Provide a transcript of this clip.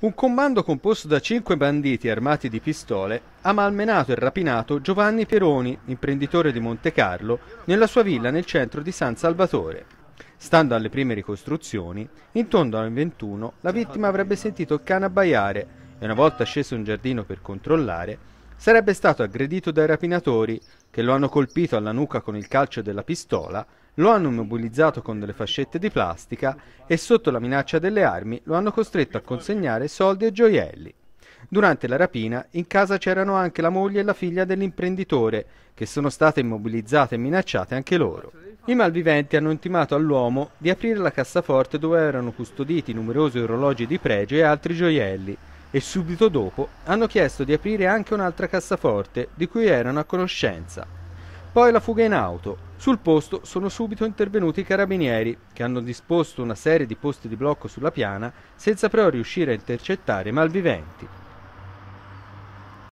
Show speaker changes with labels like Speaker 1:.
Speaker 1: Un comando composto da cinque banditi armati di pistole ha malmenato e rapinato Giovanni Peroni, imprenditore di Monte Carlo, nella sua villa nel centro di San Salvatore. Stando alle prime ricostruzioni, intorno al 21 la vittima avrebbe sentito il cane abbaiare e una volta sceso in giardino per controllare, sarebbe stato aggredito dai rapinatori che lo hanno colpito alla nuca con il calcio della pistola, lo hanno immobilizzato con delle fascette di plastica e sotto la minaccia delle armi lo hanno costretto a consegnare soldi e gioielli. Durante la rapina in casa c'erano anche la moglie e la figlia dell'imprenditore, che sono state immobilizzate e minacciate anche loro. I malviventi hanno intimato all'uomo di aprire la cassaforte dove erano custoditi numerosi orologi di pregio e altri gioielli, e subito dopo hanno chiesto di aprire anche un'altra cassaforte di cui erano a conoscenza. Poi la fuga in auto. Sul posto sono subito intervenuti i carabinieri che hanno disposto una serie di posti di blocco sulla piana senza però riuscire a intercettare i malviventi.